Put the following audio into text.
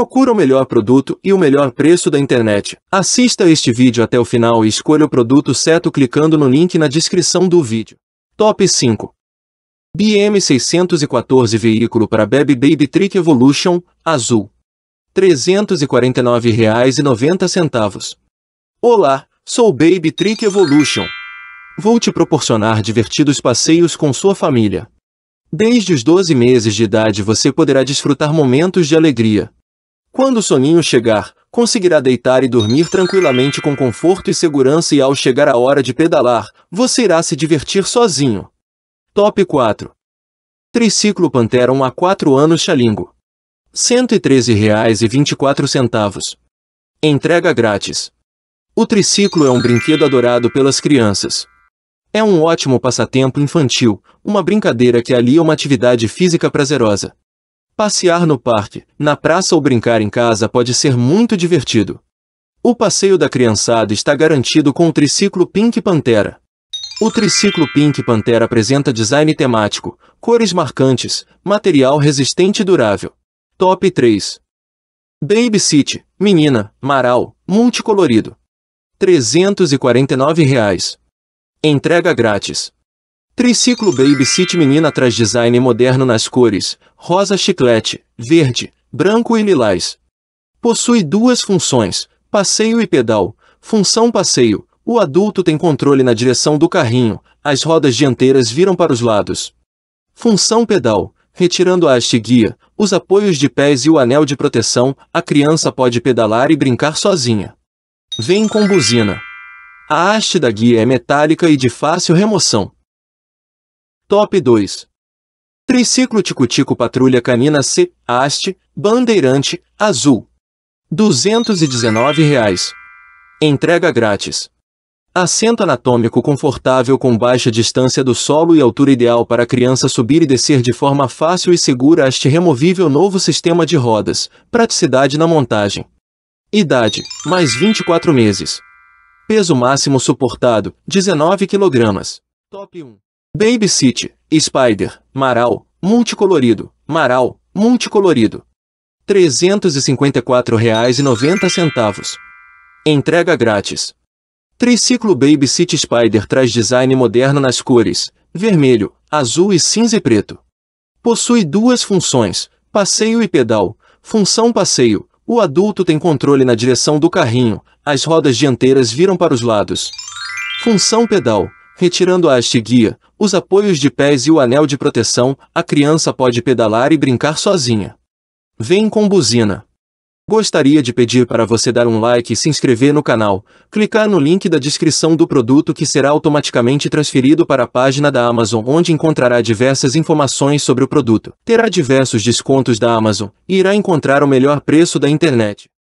Procura o melhor produto e o melhor preço da internet. Assista este vídeo até o final e escolha o produto certo clicando no link na descrição do vídeo. Top 5 BM614 Veículo para Baby Baby Trick Evolution, azul. R$ 349,90. Olá, sou Baby Trick Evolution. Vou te proporcionar divertidos passeios com sua família. Desde os 12 meses de idade você poderá desfrutar momentos de alegria, quando o soninho chegar, conseguirá deitar e dormir tranquilamente com conforto e segurança e ao chegar a hora de pedalar, você irá se divertir sozinho. Top 4. Triciclo Pantera 1 a 4 anos Xalingo. R$ 113,24. Entrega grátis. O triciclo é um brinquedo adorado pelas crianças. É um ótimo passatempo infantil, uma brincadeira que alia uma atividade física prazerosa. Passear no parque, na praça ou brincar em casa pode ser muito divertido. O passeio da criançada está garantido com o triciclo Pink Pantera. O triciclo Pink Pantera apresenta design temático, cores marcantes, material resistente e durável. Top 3. Baby City, menina, maral, multicolorido. R$ 349. Reais. Entrega grátis. Triciclo Baby City Menina traz design moderno nas cores rosa chiclete, verde, branco e lilás. Possui duas funções, passeio e pedal. Função passeio, o adulto tem controle na direção do carrinho, as rodas dianteiras viram para os lados. Função pedal, retirando a haste guia, os apoios de pés e o anel de proteção, a criança pode pedalar e brincar sozinha. Vem com buzina. A haste da guia é metálica e de fácil remoção. Top 2. Triciclo Ticutico Patrulha Canina C, Haste, Bandeirante, Azul. R$ 219,00. Entrega grátis. Assento anatômico confortável com baixa distância do solo e altura ideal para a criança subir e descer de forma fácil e segura este removível novo sistema de rodas. Praticidade na montagem. Idade, mais 24 meses. Peso máximo suportado, 19 kg. Top 1. Babysit, Spider, Maral, multicolorido, Maral, multicolorido. R$ 354,90. Entrega grátis. Triciclo Babysit Spider traz design moderno nas cores vermelho, azul e cinza e preto. Possui duas funções, passeio e pedal. Função passeio, o adulto tem controle na direção do carrinho, as rodas dianteiras viram para os lados. Função pedal, retirando a haste guia, os apoios de pés e o anel de proteção, a criança pode pedalar e brincar sozinha. Vem com buzina. Gostaria de pedir para você dar um like e se inscrever no canal, clicar no link da descrição do produto que será automaticamente transferido para a página da Amazon onde encontrará diversas informações sobre o produto, terá diversos descontos da Amazon e irá encontrar o melhor preço da internet.